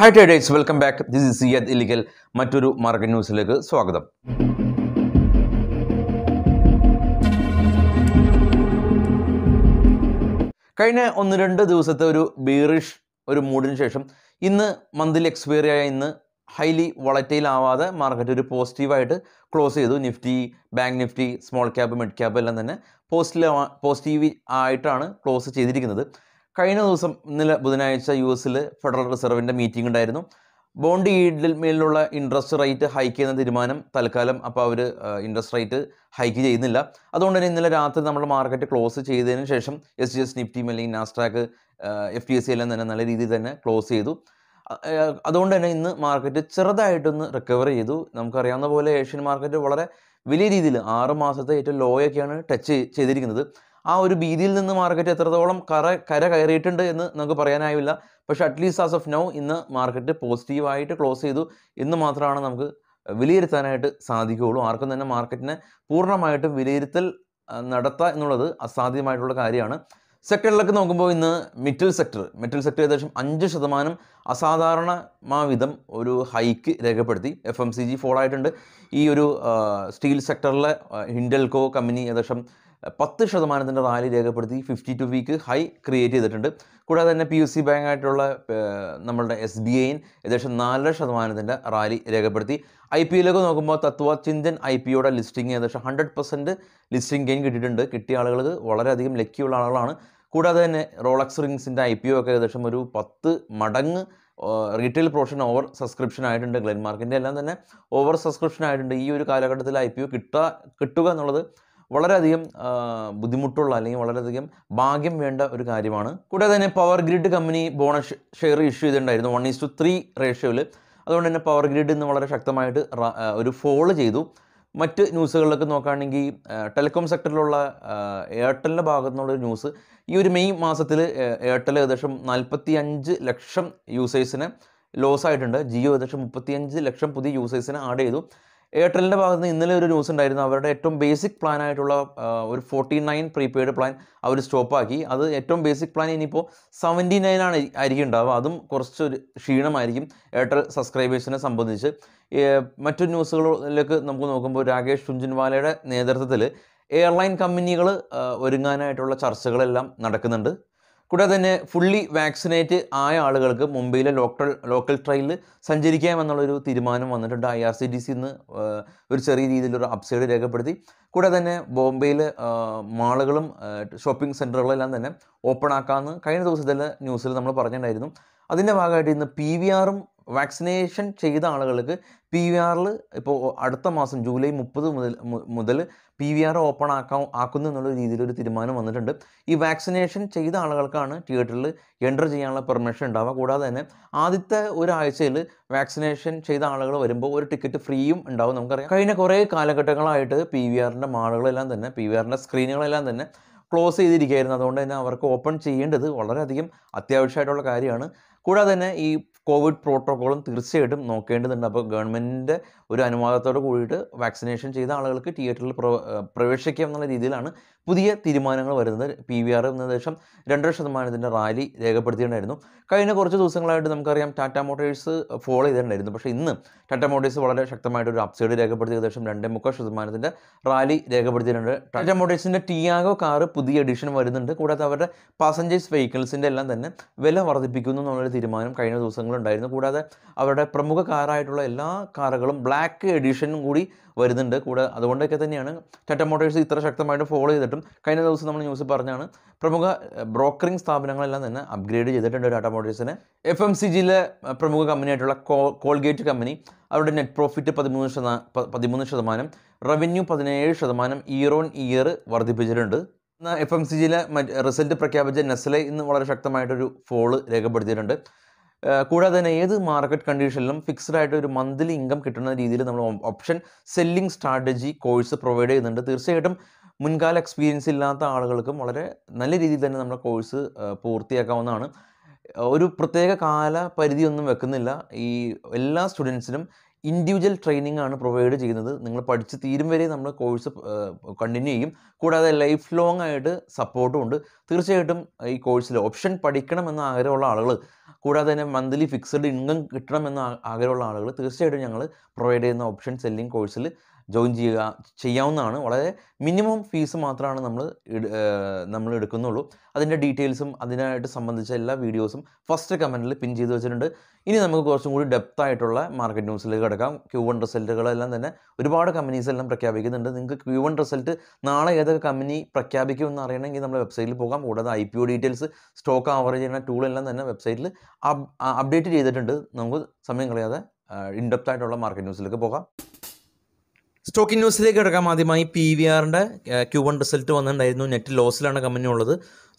high traders welcome back this is Siyad ഇലിഗൽ മറ്റൊരു market ന്യൂസിലേക്ക് സ്വാഗതം കഴിഞ്ഞ ഒന്ന് രണ്ട് ദിവസത്തെ ഒരു ബീറിഷ് ഒരു മൂഡിന് ശേഷം ഇന്ന് മന്തിൽ എക്സ്പയറി ആയ ഇന്ന് ഹൈലി വളറ്റയിൽ ആവാതെ മാർക്കറ്റ് ഒരു പോസിറ്റീവായിട്ട് ക്ലോസ് ചെയ്തു Nifty bank Nifty small cap mid cap എല്ലാം തന്നെ പോസിറ്റീവ് പോസിറ്റീവ് ആയിട്ടാണ് ക്ലോസ് ചെയ്തിരിക്കുന്നത് കഴിഞ്ഞ ദിവസം ഇന്നലെ ബുധനാഴ്ച യു എസിൽ ഫെഡറൽ റിസർവിൻ്റെ മീറ്റിംഗ് ഉണ്ടായിരുന്നു ബോണ്ട് ഈഡിൽ മേലുള്ള ഇൻട്രസ്റ്റ് റേറ്റ് ഹൈക്ക് ചെയ്യുന്ന തീരുമാനം തൽക്കാലം അപ്പോൾ അവർ ഇൻട്രസ്റ്റ് റേറ്റ് ഹൈക്ക് ചെയ്യുന്നില്ല അതുകൊണ്ട് തന്നെ ഇന്നലെ രാത്രി നമ്മൾ മാർക്കറ്റ് ക്ലോസ് ചെയ്തതിന് ശേഷം എസ് ജി എസ് നിഫ്റ്റിയും അല്ലെങ്കിൽ Nasdaq F T S C എല്ലാം തന്നെ നല്ല രീതിയിൽ തന്നെ ക്ലോസ് ചെയ്തു അതുകൊണ്ട് തന്നെ ഇന്ന് മാർക്കറ്റ് ചെറുതായിട്ടൊന്ന് റിക്കവർ ചെയ്തു നമുക്കറിയാവുന്ന പോലെ ഏഷ്യൻ മാർക്കറ്റ് വളരെ വലിയ രീതിയിൽ ആറ് മാസത്തെ ഏറ്റവും ലോയൊക്കെയാണ് ടച്ച് ചെയ്തിരിക്കുന്നത് ആ ഒരു ഭീതിയിൽ നിന്ന് മാർക്കറ്റ് എത്രത്തോളം കര കര കയറിയിട്ടുണ്ട് എന്ന് നമുക്ക് പറയാനായില്ല പക്ഷെ അറ്റ്ലീസ്റ്റ് ആസ് ഓഫ് നൗ ഇന്ന് മാർക്കറ്റ് പോസിറ്റീവായിട്ട് ക്ലോസ് ചെയ്തു എന്ന് മാത്രമാണ് നമുക്ക് വിലയിരുത്താനായിട്ട് സാധിക്കുകയുള്ളൂ ആർക്കും തന്നെ മാർക്കറ്റിനെ പൂർണ്ണമായിട്ടും വിലയിരുത്തൽ നടത്തുക എന്നുള്ളത് അസാധ്യമായിട്ടുള്ള കാര്യമാണ് സെക്ടറിലൊക്കെ നോക്കുമ്പോൾ ഇന്ന് മെറ്റൽ സെക്ടർ മെറ്റൽ സെക്ടർ ഏകദേശം അഞ്ച് ശതമാനം അസാധാരണമാവിധം ഒരു ഹൈക്ക് രേഖപ്പെടുത്തി എഫ് എം സി ജി ഫോളായിട്ടുണ്ട് ഈ ഒരു സ്റ്റീൽ സെക്ടറിലെ ഹിൻഡൽകോ കമ്പനി ഏകദേശം പത്ത് ശതമാനത്തിൻ്റെ റാലി രേഖപ്പെടുത്തി fifty two week high create ചെയ്തിട്ടുണ്ട് കൂടാതെ തന്നെ പി യു സി ആയിട്ടുള്ള നമ്മളുടെ എസ് ബി ഐയും ഏകദേശം നാലര ശതമാനത്തിൻ്റെ റാലി രേഖപ്പെടുത്തി ഐ പി എല്ലൊക്കെ നോക്കുമ്പോൾ തത്വ ചിന്തൻ ഐ പി ഒയുടെ ലിസ്റ്റിംഗ് ഏകദേശം ഹൺഡ്രഡ് പെർസെൻറ്റ് ലിസ്റ്റിംഗ് ഗെയിൻ കിട്ടിയിട്ടുണ്ട് കിട്ടിയ ആളുകൾക്ക് വളരെയധികം ലക്കിയുള്ള ആളുകളാണ് കൂടാതെ തന്നെ റോളക്സ് റിങ്സിൻ്റെ ഐ പി ഒ ഒക്കെ ഏകദേശം ഒരു പത്ത് മടങ്ങ് റീറ്റെയിൽ പ്രൊഫഷൻ ഓവർ സബ്സ്ക്രിപ്ഷൻ ആയിട്ടുണ്ട് ഗ്ലെൻമാർക്കിൻ്റെ എല്ലാം തന്നെ ഓവർ സബ്സ്ക്രിപ്ഷൻ ആയിട്ടുണ്ട് ഈ ഒരു കാലഘട്ടത്തിൽ ഐ പി ഒ കിട്ടുക കിട്ടുക എന്നുള്ളത് വളരെയധികം ബുദ്ധിമുട്ടുള്ള അല്ലെങ്കിൽ വളരെയധികം ഭാഗ്യം വേണ്ട ഒരു കാര്യമാണ് കൂടാതെ തന്നെ power grid company bonus share issue ചെയ്തിട്ടുണ്ടായിരുന്നു വൺ ഈസ് ടു ത്രീ റേഷ്യോയിൽ അതുകൊണ്ട് തന്നെ പവർ ഗ്രിഡ് ഇന്ന് വളരെ ശക്തമായിട്ട് ഒരു ഫോള് ചെയ്തു മറ്റ് ന്യൂസുകളിലൊക്കെ നോക്കുകയാണെങ്കിൽ ടെലികോം സെക്ടറിലുള്ള എയർടെലിൻ്റെ ഭാഗത്തു നിന്നുള്ളൊരു ന്യൂസ് ഈ ഒരു മെയ് മാസത്തിൽ എയർടെൽ ഏകദേശം നാൽപ്പത്തി അഞ്ച് ലക്ഷം യൂസേഴ്സിന് ലോസ് ആയിട്ടുണ്ട് ജിയോ ഏകദേശം മുപ്പത്തിയഞ്ച് ലക്ഷം പുതിയ യൂസേഴ്സിനെ ആഡ് ചെയ്തു എയർടെലിൻ്റെ ഭാഗത്ത് നിന്ന് ഇന്നലെ ഒരു ന്യൂസ് ഉണ്ടായിരുന്നു അവരുടെ ഏറ്റവും ബേസിക് പ്ലാൻ ആയിട്ടുള്ള ഒരു ഫോർട്ടി നയൻ പ്രീപെയ്ഡ് പ്ലാൻ അവർ സ്റ്റോപ്പാക്കി അത് ഏറ്റവും ബേസിക് പ്ലാൻ ഇനിയിപ്പോൾ സെവൻറ്റി നയൻ ആണ് ആയിരിക്കും ഉണ്ടാവുക അതും കുറച്ചൊരു ക്ഷീണമായിരിക്കും എയർടെൽ സബ്സ്ക്രൈബേഴ്സിനെ സംബന്ധിച്ച് മറ്റു ന്യൂസുകളിലേക്ക് നമുക്ക് നോക്കുമ്പോൾ രാകേഷ് സുഞ്ചിൻവാലയുടെ നേതൃത്വത്തിൽ എയർലൈൻ കമ്പനികൾ ഒരുങ്ങാനായിട്ടുള്ള ചർച്ചകളെല്ലാം നടക്കുന്നുണ്ട് കൂടാതെ തന്നെ ഫുള്ളി വാക്സിനേറ്റ് ആയ ആളുകൾക്ക് മുംബൈയിലെ ലോക്കൽ ലോക്കൽ ട്രെയിനിൽ സഞ്ചരിക്കാമെന്നുള്ളൊരു തീരുമാനം വന്നിട്ടുണ്ട് I R C D C നിന്ന് ഒരു ചെറിയ രീതിയിലൊരു അപ്സൈഡ് രേഖപ്പെടുത്തി കൂടാതെ തന്നെ ബോംബെയിലെ മാളുകളും ഷോപ്പിംഗ് സെൻറ്ററുകളെല്ലാം തന്നെ ഓപ്പൺ ആക്കാമെന്ന് കഴിഞ്ഞ ദിവസത്തിൽ ന്യൂസിൽ നമ്മൾ പറഞ്ഞിട്ടുണ്ടായിരുന്നു അതിൻ്റെ ഭാഗമായിട്ട് ഇന്ന് പി വി ആറും വാക്സിനേഷൻ ചെയ്ത ആളുകൾക്ക് പി വി ആറിൽ ഇപ്പോൾ അടുത്ത മാസം ജൂലൈ മുപ്പത് മുതൽ മുതൽ പി വി ആർ ഓപ്പൺ ആക്കാം ആക്കുന്നു എന്നുള്ള രീതിയിലൊരു തീരുമാനം വന്നിട്ടുണ്ട് ഈ വാക്സിനേഷൻ ചെയ്ത ആളുകൾക്കാണ് തിയേറ്ററിൽ എൻ്റർ ചെയ്യാനുള്ള പെർമിഷൻ ഉണ്ടാവുക കൂടാതെ തന്നെ ആദ്യത്തെ ഒരാഴ്ചയിൽ വാക്സിനേഷൻ ചെയ്ത ആളുകൾ വരുമ്പോൾ ഒരു ടിക്കറ്റ് ഫ്രീയും ഉണ്ടാവും നമുക്കറിയാം കഴിഞ്ഞ കുറേ കാലഘട്ടങ്ങളായിട്ട് പി വി ആറിൻ്റെ മാളുകളെല്ലാം തന്നെ പി വി ആറിൻ്റെ സ്ക്രീനുകളെല്ലാം തന്നെ ക്ലോസ് ചെയ്തിരിക്കുകയായിരുന്നു അതുകൊണ്ട് തന്നെ അവർക്ക് ഓപ്പൺ ചെയ്യേണ്ടത് വളരെയധികം അത്യാവശ്യമായിട്ടുള്ള കാര്യമാണ് കൂടാതെ തന്നെ ഈ കോവിഡ് പ്രോട്ടോക്കോളും തീർച്ചയായിട്ടും നോക്കേണ്ടതുണ്ട് അപ്പോൾ ഗവൺമെൻറ്റിൻ്റെ ഒരു അനുവാദത്തോട് കൂടിയിട്ട് വാക്സിനേഷൻ ചെയ്ത ആളുകൾക്ക് തിയേറ്ററിൽ പ്രവേശിക്കാം എന്നുള്ള രീതിയിലാണ് പുതിയ തീരുമാനങ്ങൾ വരുന്നത് പി വി ആർ ഏകദേശം രണ്ടര ശതമാനത്തിൻ്റെ റാലി രേഖപ്പെടുത്തിയിട്ടുണ്ടായിരുന്നു കഴിഞ്ഞ കുറച്ച് ദിവസങ്ങളായിട്ട് നമുക്കറിയാം ടാറ്റ മോട്ടേഴ്സ് ഫോളോ ചെയ്തിട്ടുണ്ടായിരുന്നു പക്ഷേ ഇന്ന് ടാറ്റ മോട്ടേഴ്സ് വളരെ ശക്തമായിട്ട് ഒരു അപ്സൈഡ് രേഖപ്പെടുത്തിയ ഏകദേശം രണ്ടേ മുക്കാൽ ശതമാനത്തിൻ്റെ റാലി രേഖപ്പെടുത്തിയിട്ടുണ്ട് ടാറ്റ മോട്ടേഴ്സിൻ്റെ ടിയാഗോ കാറ് പുതിയ എഡിഷൻ വരുന്നുണ്ട് കൂടാതെ അവരുടെ പാസഞ്ചേഴ്സ് വെഹിക്കിൾസിൻ്റെ എല്ലാം തന്നെ വില വർദ്ധിപ്പിക്കുന്നു എന്നുള്ള എന്നൊരു തീരുമാനം കഴിഞ്ഞ ദിവസങ്ങളുണ്ടായിരുന്നു കൂടാതെ അവരുടെ പ്രമുഖ കാറായിട്ടുള്ള എല്ലാ കാറുകളും ബ്ലാക്ക് എഡിഷനും കൂടി വരുന്നുണ്ട് കൂടെ അതുകൊണ്ടൊക്കെ തന്നെയാണ് ടാറ്റ മോട്ടോഴ്സ് ഇത്ര ശക്തമായിട്ട് ഫോളോ ചെയ്തിട്ടും കഴിഞ്ഞ ദിവസം നമ്മൾ ന്യൂസ് പറഞ്ഞാണ് പ്രമുഖ ബ്രോക്കറിംഗ് സ്ഥാപനങ്ങളെല്ലാം തന്നെ അപ്ഗ്രേഡ് ചെയ്തിട്ടുണ്ട് ടാറ്റ മോട്ടോഴ്സിനെ എഫ് എം സി ജിയിലെ പ്രമുഖ കമ്പനിയായിട്ടുള്ള കോ കോൾഗേറ്റ് കമ്പനി അവരുടെ നെറ്റ് പ്രോഫിറ്റ് പതിമൂന്ന് ശതമാനം പതിമൂന്ന് ശതമാനം റവന്യൂ പതിനേഴ് ശതമാനം ഇയർ ഓൺ ഇയർ വർദ്ധിപ്പിച്ചിട്ടുണ്ട് എഫ് എം സി ജിയിലെ റിസൾട്ട് പ്രഖ്യാപിച്ച നെസ്ലെ ഇന്ന് വളരെ ശക്തമായിട്ടൊരു ഫോള് രേഖപ്പെടുത്തിയിട്ടുണ്ട് കൂടാതെ തന്നെ ഏത് മാർക്കറ്റ് കണ്ടീഷനിലും ഫിക്സ്ഡ് ആയിട്ട് ഒരു മന്ത്ലി ഇൻകം കിട്ടുന്ന രീതിയിൽ നമ്മൾ option selling strategy course provide ചെയ്യുന്നുണ്ട് തീർച്ചയായിട്ടും മുൻകാല എക്സ്പീരിയൻസ് ഇല്ലാത്ത ആളുകൾക്കും വളരെ നല്ല രീതിയിൽ തന്നെ നമ്മുടെ കോഴ്സ് പൂർത്തിയാക്കാവുന്നതാണ് ഒരു പ്രത്യേക കാല പരിധിയൊന്നും വെക്കുന്നില്ല ഈ എല്ലാ സ്റ്റുഡൻസിനും ഇൻഡിവിജ്വൽ ട്രെയിനിങ് ആണ് പ്രൊവൈഡ് ചെയ്യുന്നത് നിങ്ങൾ പഠിച്ച് തീരും വരെ നമ്മൾ കോഴ്സ് കണ്ടിന്യൂ ചെയ്യും കൂടാതെ ലൈഫ് ലോങ് ആയിട്ട് സപ്പോർട്ടും ഉണ്ട് തീർച്ചയായിട്ടും ഈ കോഴ്സിൽ ഓപ്ഷൻ പഠിക്കണമെന്ന ആഗ്രഹമുള്ള ആളുകൾ കൂടാതെ തന്നെ മന്ത്ലി ഫിക്സഡ് ഇൻകം കിട്ടണമെന്ന ആഗ്രഹമുള്ള ആളുകൾ തീർച്ചയായിട്ടും ഞങ്ങൾ പ്രൊവൈഡ് ചെയ്യുന്ന ഓപ്ഷൻ സെല്ലിംഗ് കോഴ്സിൽ ജോയിൻ ചെയ്യുക ചെയ്യാവുന്നതാണ് വളരെ മിനിമം ഫീസ് മാത്രമാണ് നമ്മൾ നമ്മൾ എടുക്കുന്നുള്ളൂ അതിൻ്റെ ഡീറ്റെയിൽസും അതിനായിട്ട് സംബന്ധിച്ച എല്ലാ വീഡിയോസും ഫസ്റ്റ് കമൻറ്റിൽ പിൻ ചെയ്ത് വെച്ചിട്ടുണ്ട് ഇനി നമുക്ക് കുറച്ചും കൂടി ഡെപ്ത് ആയിട്ടുള്ള മാർക്കറ്റ് ന്യൂസിലേക്ക് കിടക്കാം ക്യൂ വൺ റിസൾട്ടുകളെല്ലാം തന്നെ ഒരുപാട് കമ്പനീസ് എല്ലാം പ്രഖ്യാപിക്കുന്നുണ്ട് നിങ്ങൾക്ക് ക്യൂ വൺ റിസൾട്ട് നാളെ ഏതൊക്കെ കമ്പനി പ്രഖ്യാപിക്കുമെന്ന് അറിയണമെങ്കിൽ നമ്മൾ വെബ്സൈറ്റിൽ പോകാം കൂടാതെ I P O details stock average ചെയ്യുന്ന ടൂളെല്ലാം തന്നെ വെബ്സൈറ്റിൽ അപ്ഡേറ്റ് ചെയ്തിട്ടുണ്ട് നമുക്ക് സമയം കളയാതെ ഇൻഡെപ്തായിട്ടുള്ള ആയിട്ടുള്ള മാർക്കറ്റ് ന്യൂസിലേക്ക് പോകാം സ്റ്റോക്കിംഗ് ന്യൂസിലേക്ക് കിടക്കാം ആദ്യമായി പി വി ആറിൻ്റെ ക്യൂ വൺ റിസൾട്ട് വന്നിട്ടുണ്ടായിരുന്നു നെറ്റ് ലോസിലാണ് കമ്പനി ഉള്ളത്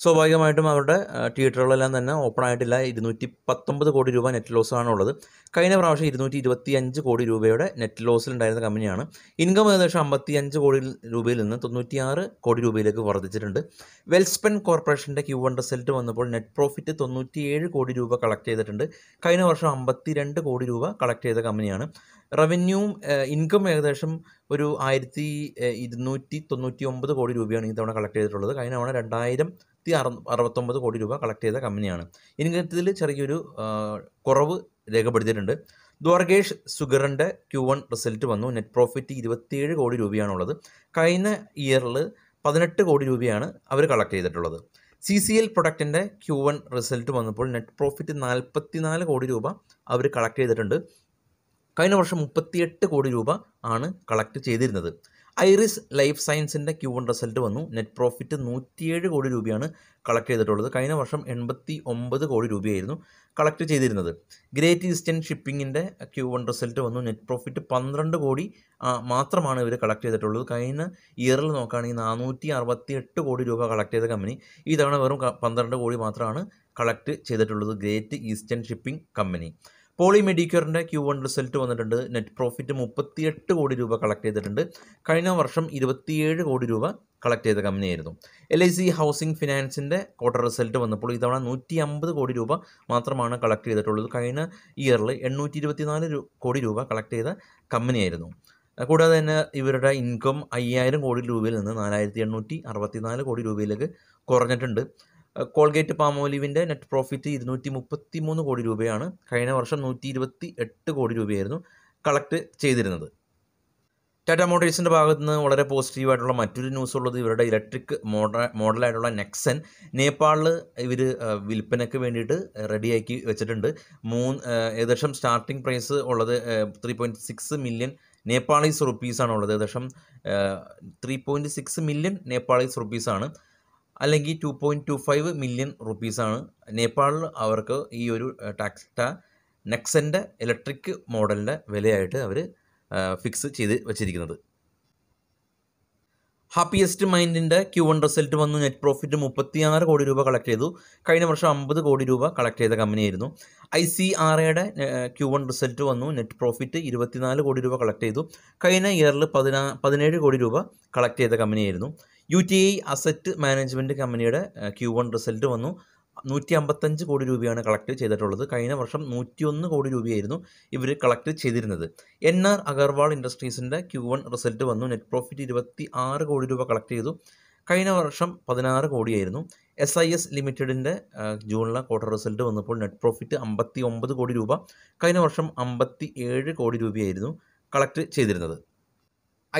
സ്വാഭാവികമായിട്ടും അവരുടെ തിയേറ്ററുകളെല്ലാം തന്നെ ഓപ്പൺ ആയിട്ടില്ല ഇരുന്നൂറ്റി പത്തൊമ്പത് കോടി രൂപ നെറ്റ് ലോസാണ് ഉള്ളത് കഴിഞ്ഞ പ്രാവശ്യം ഇരുന്നൂറ്റി ഇരുപത്തി അഞ്ച് കോടി രൂപയുടെ നെറ്റ് ലോസിലുണ്ടായിരുന്ന കമ്പനിയാണ് ഇൻകം ഏകദേശം അമ്പത്തി അഞ്ച് കോടി രൂപയിൽ നിന്ന് തൊണ്ണൂറ്റിയാറ് കോടി രൂപയിലേക്ക് വർദ്ധിച്ചിട്ടുണ്ട് വെൽസ്പെൻ കോർപ്പറേഷൻ്റെ ക്യൂ വൺ റിസൾട്ട് വന്നപ്പോൾ നെറ്റ് പ്രോഫിറ്റ് തൊണ്ണൂറ്റിയേഴ് കോടി രൂപ കളക്ട് ചെയ്തിട്ടുണ്ട് കഴിഞ്ഞ വർഷം രണ്ട് കോടി രൂപ കളക്ട് ചെയ്ത കമ്പനിയാണ് റവന്യൂവും ഇൻകം ഏകദേശം ഒരു ആയിരത്തി ഇരുന്നൂറ്റി തൊണ്ണൂറ്റി ഒമ്പത് കോടി രൂപയാണ് ഈ തവണ കളക്ട് ചെയ്തിട്ടുള്ളത് കഴിഞ്ഞ തവണ രണ്ടായിരം അറുപത്തൊമ്പത് കോടി രൂപ കളക്ട് ചെയ്ത കമ്പനിയാണ് ഇൻകത്തിൽ ചെറിയൊരു കുറവ് രേഖപ്പെടുത്തിയിട്ടുണ്ട് ദ്വാർഗേഷ് സുഗറിൻ്റെ ക്യൂ വൺ റിസൾട്ട് വന്നു നെറ്റ് പ്രോഫിറ്റ് ഇരുപത്തിയേഴ് കോടി രൂപയാണുള്ളത് കഴിഞ്ഞ ഇയറിൽ പതിനെട്ട് കോടി രൂപയാണ് അവർ കളക്ട് ചെയ്തിട്ടുള്ളത് സി സി എൽ പ്രൊഡക്റ്റിൻ്റെ ക്യൂ വൺ റിസൾട്ട് വന്നപ്പോൾ നെറ്റ് പ്രോഫിറ്റ് നാൽപ്പത്തിനാല് കോടി രൂപ അവർ കളക്ട് ചെയ്തിട്ടുണ്ട് കഴിഞ്ഞ വർഷം മുപ്പത്തിയെട്ട് കോടി രൂപ ആണ് കളക്ട് ചെയ്തിരുന്നത് ഐറിസ് ലൈഫ് സയൻസിൻ്റെ ക്യൂ വൺ റിസൾട്ട് വന്നു നെറ്റ് പ്രോഫിറ്റ് നൂറ്റിയേഴ് കോടി രൂപയാണ് കളക്ട് ചെയ്തിട്ടുള്ളത് കഴിഞ്ഞ വർഷം എൺപത്തി ഒമ്പത് കോടി രൂപയായിരുന്നു കളക്ട് ചെയ്തിരുന്നത് ഗ്രേറ്റ് ഈസ്റ്റേൺ ഷിപ്പിങ്ങിൻ്റെ ക്യൂ വൺ റിസൾട്ട് വന്നു നെറ്റ് പ്രോഫിറ്റ് പന്ത്രണ്ട് കോടി മാത്രമാണ് ഇവർ കളക്ട് ചെയ്തിട്ടുള്ളത് കഴിഞ്ഞ ഇയറിൽ നോക്കുകയാണെങ്കിൽ നാനൂറ്റി അറുപത്തി എട്ട് കോടി രൂപ കളക്ട് ചെയ്ത കമ്പനി ഈ തവണ വെറും പന്ത്രണ്ട് കോടി മാത്രമാണ് കളക്ട് ചെയ്തിട്ടുള്ളത് great eastern shipping company poly മെഡിക്യൂറിൻ്റെ ക്യൂ വൺ റിസൾട്ട് വന്നിട്ടുണ്ട് നെറ്റ് പ്രോഫിറ്റ് മുപ്പത്തിയെട്ട് കോടി രൂപ കളക്ട് ചെയ്തിട്ടുണ്ട് കഴിഞ്ഞ വർഷം ഇരുപത്തിയേഴ് കോടി രൂപ കളക്ട് ചെയ്ത കമ്പനിയായിരുന്നു എൽ ഐ സി ഹൗസിംഗ് ഫിനാൻസിൻ്റെ ക്വാർട്ടർ റിസൾട്ട് വന്നപ്പോൾ ഇതവണ നൂറ്റി അമ്പത് കോടി രൂപ മാത്രമാണ് കളക്ട് ചെയ്തിട്ടുള്ളത് കഴിഞ്ഞ ഇയറിൽ എണ്ണൂറ്റി ഇരുപത്തിനാല് കോടി രൂപ കളക്ട് ചെയ്ത കമ്പനിയായിരുന്നു കൂടാതെ തന്നെ ഇവരുടെ ഇൻകം അയ്യായിരം കോടി രൂപയിൽ നിന്ന് നാലായിരത്തി എണ്ണൂറ്റി അറുപത്തിനാല് കോടി രൂപയിലേക്ക് കുറഞ്ഞിട്ടുണ്ട് കോൾഗേറ്റ് പാമോലിവിൻ്റെ നെറ്റ് പ്രോഫിറ്റ് ഇരുന്നൂറ്റി മുപ്പത്തി മൂന്ന് കോടി രൂപയാണ് കഴിഞ്ഞ വർഷം നൂറ്റി ഇരുപത്തി എട്ട് കോടി രൂപയായിരുന്നു കളക്ട് ചെയ്തിരുന്നത് ടാറ്റ മോട്ടേഴ്സിൻ്റെ ഭാഗത്ത് നിന്ന് വളരെ പോസിറ്റീവായിട്ടുള്ള മറ്റൊരു ന്യൂസ് ഉള്ളത് ഇവരുടെ ഇലക്ട്രിക് മോഡൽ മോഡലായിട്ടുള്ള നെക്സൻ നേപ്പാളിൽ ഇവർ വിൽപ്പനയ്ക്ക് വേണ്ടിയിട്ട് റെഡിയാക്കി വെച്ചിട്ടുണ്ട് മൂന്ന് ഏകദേശം സ്റ്റാർട്ടിംഗ് പ്രൈസ് ഉള്ളത് three point six million Nepalese റുപ്പീസാണ് ഉള്ളത് ഏകദേശം three point six million Nepalese റുപ്പീസാണ് അല്ലെങ്കിൽ two point two five million റുപ്പീസാണ് നേപ്പാളിൽ അവർക്ക് ഈ ഒരു ടാക്സ നെക്സൻ്റെ ഇലക്ട്രിക് മോഡലിൻ്റെ വിലയായിട്ട് അവർ ഫിക്സ് ചെയ്ത് വച്ചിരിക്കുന്നത് ഹാപ്പിയസ്റ്റ് മൈൻഡിൻ്റെ ക്യൂ വൺ റിസൾട്ട് വന്നു നെറ്റ് പ്രോഫിറ്റ് ആറ് കോടി രൂപ കളക്ട് ചെയ്തു കഴിഞ്ഞ വർഷം അമ്പത് കോടി രൂപ കളക്ട് ചെയ്ത കമ്പനിയായിരുന്നു ഐ സി ആർ എയുടെ ക്യൂ വൺ റിസൾട്ട് വന്നു നെറ്റ് പ്രോഫിറ്റ് ഇരുപത്തിനാല് കോടി രൂപ കളക്ട് ചെയ്തു കഴിഞ്ഞ ഇയറിൽ പതിനാ പതിനേഴ് കോടി രൂപ കളക്ട് ചെയ്ത കമ്പനിയായിരുന്നു U T I asset management കമ്പനിയുടെ ക്യൂ വൺ റിസൾട്ട് വന്നു നൂറ്റി അമ്പത്തഞ്ച് കോടി രൂപയാണ് കളക്ട് ചെയ്തിട്ടുള്ളത് കഴിഞ്ഞ വർഷം നൂറ്റിയൊന്ന് കോടി രൂപയായിരുന്നു ഇവർ കളക്ട് ചെയ്തിരുന്നത് എൻ ആർ അഗർവാൾ ഇൻഡസ്ട്രീസിൻ്റെ ക്യൂ വൺ റിസൾട്ട് വന്നു നെറ്റ് പ്രോഫിറ്റ് ഇരുപത്തി ആറ് കോടി രൂപ കളക്ട് ചെയ്തു കഴിഞ്ഞ വർഷം പതിനാറ് കോടിയായിരുന്നു എസ് ഐ എസ് ലിമിറ്റഡിൻ്റെ ജൂണിലെ ക്വാർട്ടർ റിസൾട്ട് വന്നപ്പോൾ നെറ്റ് പ്രോഫിറ്റ് അമ്പത്തി ഒമ്പത് കോടി രൂപ കഴിഞ്ഞ വർഷം അമ്പത്തി ഏഴ് കോടി രൂപയായിരുന്നു കളക്ട് ചെയ്തിരുന്നത്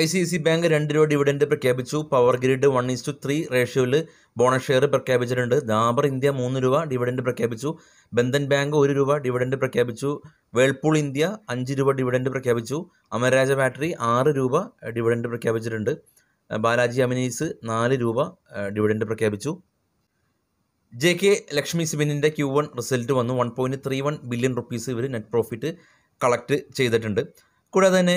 ഐ സി സി ബാങ്ക് രണ്ട് രൂപ ഡിവിഡൻഡ് പ്രഖ്യാപിച്ചു power grid one two three റേഷ്യോയിൽ ബോണസ് ഷെയർ പ്രഖ്യാപിച്ചിട്ടുണ്ട് ദാബർ ഇന്ത്യ മൂന്ന് രൂപ ഡിവിഡൻഡ് പ്രഖ്യാപിച്ചു ബന്ധൻ ബാങ്ക് ഒരു രൂപ ഡിവിഡൻഡ് പ്രഖ്യാപിച്ചു വേൾപൂൾ ഇന്ത്യ അഞ്ച് രൂപ ഡിവിഡൻഡ് പ്രഖ്യാപിച്ചു അമരരാജ ബാറ്ററി ആറ് രൂപ ഡിവിഡൻഡ് പ്രഖ്യാപിച്ചിട്ടുണ്ട് ബാലാജി അമിനീസ് നാല് രൂപ ഡിവിഡൻഡ് പ്രഖ്യാപിച്ചു ജെ കെ ലക്ഷ്മി സിബിനിൻ്റെ ക്യൂ വൺ റിസൾട്ട് വന്നു one point three one billion rupees ഇവർ നെറ്റ് പ്രോഫിറ്റ് കളക്ട് ചെയ്തിട്ടുണ്ട് കൂടാതെ തന്നെ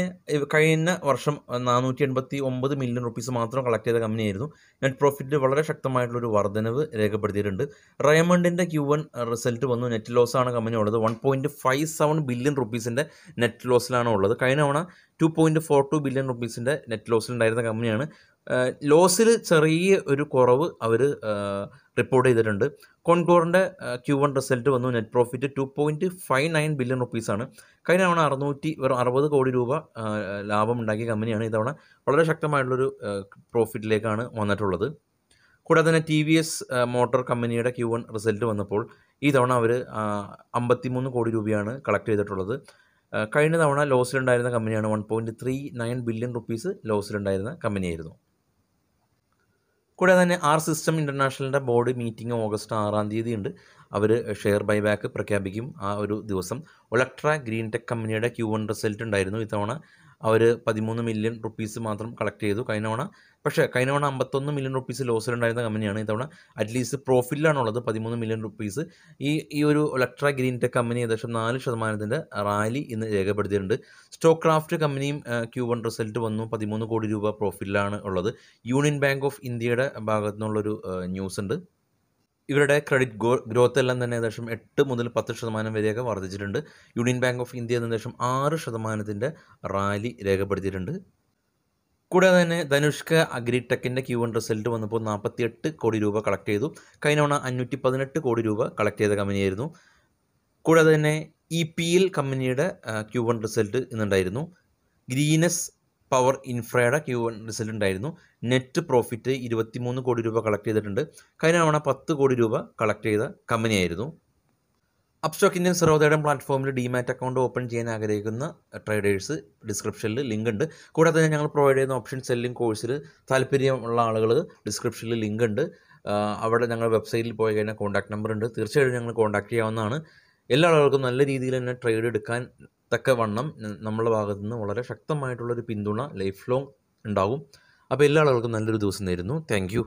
കഴിഞ്ഞ വർഷം നാനൂറ്റി എൺപത്തി ഒമ്പത് മില്യൺ റുപ്പീസ് മാത്രം കളക്ട് ചെയ്ത കമ്പനിയായിരുന്നു നെറ്റ് പ്രോഫിറ്റിൽ വളരെ ശക്തമായിട്ടുള്ളൊരു വർധനവ് രേഖപ്പെടുത്തിയിട്ടുണ്ട് റയമണ്ടിൻ്റെ ക്യൂ വൺ റിസൾട്ട് വന്നു നെറ്റ് ലോസാണ് കമ്പനി ഉള്ളത് one point five seven billion റുപ്പീസിൻ്റെ നെറ്റ് ലോസിലാണ് ഉള്ളത് കഴിഞ്ഞ തവണ two point four two billion റുപ്പീസിൻ്റെ നെറ്റ് ലോസിലുണ്ടായിരുന്ന കമ്പനിയാണ് ലോസിൽ ചെറിയ ഒരു കുറവ് അവർ റിപ്പോർട്ട് ചെയ്തിട്ടുണ്ട് കോൺകോറിൻ്റെ ക്യൂ വൺ റിസൾട്ട് വന്നു net profit two point five nine billion റുപ്പീസാണ് കഴിഞ്ഞ തവണ അറുന്നൂറ്റി വെറും അറുപത് കോടി രൂപ ലാഭം ഉണ്ടാക്കിയ കമ്പനിയാണ് ഇത്തവണ വളരെ ശക്തമായിട്ടുള്ളൊരു പ്രോഫിറ്റിലേക്കാണ് വന്നിട്ടുള്ളത് കൂടാതെ തന്നെ ടി വി എസ് മോട്ടോർ കമ്പനിയുടെ ക്യൂ വൺ റിസൾട്ട് വന്നപ്പോൾ ഈ തവണ അവർ മൂന്ന് കോടി രൂപയാണ് കളക്ട് ചെയ്തിട്ടുള്ളത് കഴിഞ്ഞ തവണ ലോസിലുണ്ടായിരുന്ന കമ്പനിയാണ് one point three nine billion rupees ലോസിലുണ്ടായിരുന്ന കമ്പനിയായിരുന്നു കൂടാതെ തന്നെ ആർ സിസ്റ്റം ഇൻ്റർനാഷണലിൻ്റെ ബോർഡ് മീറ്റിംഗ് ഓഗസ്റ്റ് ആറാം തീയതി ഉണ്ട് അവർ ഷെയർ ബൈബാക്ക് പ്രഖ്യാപിക്കും ആ ഒരു ദിവസം ഒലക്ട്ര ഗ്രീൻ ടെക് കമ്പനിയുടെ ക്യൂ വൺ റിസൾട്ട് ഉണ്ടായിരുന്നു ഇത്തവണ അവർ പതിമൂന്ന് മില്യൺ റുപ്പീസ് മാത്രം കളക്ട് ചെയ്തു കഴിഞ്ഞ തവണ പക്ഷേ കഴിഞ്ഞ തവണ അമ്പത്തൊന്ന് മില്യൺ റുപ്പീസ് ലോസിലുണ്ടായിരുന്ന കമ്പനിയാണ് ഇത്തവണ അറ്റ്ലീസ്റ്റ് പ്രോഫിറ്റിലാണുള്ളത് പതിമൂന്ന് മില്യൺ റുപ്പീസ് ഈ ഈ ഒരു ഇലക്ട്ര ഗ്രീൻ ടെക് കമ്പനി ഏകദേശം നാല് ശതമാനത്തിൻ്റെ റാലി ഇന്ന് രേഖപ്പെടുത്തിയിട്ടുണ്ട് സ്റ്റോക്ക് ക്രാഫ്റ്റ് കമ്പനിയും ക്യൂ വൺ റിസൾട്ട് വന്നു പതിമൂന്ന് കോടി രൂപ പ്രോഫിറ്റിലാണ് ഉള്ളത് യൂണിയൻ ബാങ്ക് ഓഫ് ഇന്ത്യയുടെ ഭാഗത്തു നിന്നുള്ളൊരു ന്യൂസ് ഉണ്ട് ഇവരുടെ ക്രെഡിറ്റ് ഗോ ഗ്രോത്ത് എല്ലാം തന്നെ ഏകദേശം എട്ട് മുതൽ പത്ത് ശതമാനം വരെയൊക്കെ വർദ്ധിച്ചിട്ടുണ്ട് യൂണിയൻ ബാങ്ക് ഓഫ് ഇന്ത്യ ഏകദേശം ആറ് ശതമാനത്തിൻ്റെ റാലി രേഖപ്പെടുത്തിയിട്ടുണ്ട് കൂടാതെ തന്നെ ധനുഷ്ക അഗ്രിടെക്കിൻ്റെ ക്യൂ വൺ റിസൾട്ട് വന്നപ്പോൾ നാൽപ്പത്തിയെട്ട് കോടി രൂപ കളക്ട് ചെയ്തു കഴിഞ്ഞ തവണ അഞ്ഞൂറ്റി പതിനെട്ട് കോടി രൂപ കളക്ട് ചെയ്ത കമ്പനിയായിരുന്നു കൂടാതെ തന്നെ ഇ പി എൽ കമ്പനിയുടെ ക്യൂ വൺ റിസൾട്ട് ഇന്നുണ്ടായിരുന്നു ഗ്രീനസ് പവർ ഇൻഫ്രയുടെ ക്യൂ വൺ റിസൾട്ട് ഉണ്ടായിരുന്നു നെറ്റ് പ്രോഫിറ്റ് മൂന്ന് കോടി രൂപ കളക്ട് ചെയ്തിട്ടുണ്ട് കഴിഞ്ഞ തവണ പത്ത് കോടി രൂപ കളക്ട് ചെയ്ത കമ്പനിയായിരുന്നു അപ്സ്റ്റോക്ക് ഇന്ത്യൻ സർവോദയം പ്ലാറ്റ്ഫോമിൽ ഡിമാറ്റ് അക്കൗണ്ട് ഓപ്പൺ ചെയ്യാൻ ആഗ്രഹിക്കുന്ന ട്രേഡേഴ്സ് ഡിസ്ക്രിപ്ഷനിൽ ലിങ്ക് ഉണ്ട് കൂടാതെ തന്നെ ഞങ്ങൾ പ്രൊവൈഡ് ചെയ്യുന്ന ഓപ്ഷൻ സെല്ലിംഗ് കോഴ്സിൽ താല്പര്യമുള്ള ആളുകൾ ഡിസ്ക്രിപ്ഷനിൽ ലിങ്ക് ഉണ്ട് അവിടെ ഞങ്ങൾ വെബ്സൈറ്റിൽ പോയി കഴിഞ്ഞാൽ കോൺടാക്ട് നമ്പർ ഉണ്ട് തീർച്ചയായിട്ടും ഞങ്ങൾ കോൺടാക്ട് ചെയ്യാവുന്നതാണ് എല്ലാ ആളുകൾക്കും നല്ല രീതിയിൽ തന്നെ ട്രേഡ് എടുക്കാൻ തക്ക വണ്ണം നമ്മളുടെ ഭാഗത്തു നിന്ന് വളരെ ശക്തമായിട്ടുള്ളൊരു പിന്തുണ ലൈഫ് ലോങ് ഉണ്ടാകും അപ്പോൾ എല്ലാ ആളുകൾക്കും നല്ലൊരു ദിവസം നേരുന്നു താങ്ക്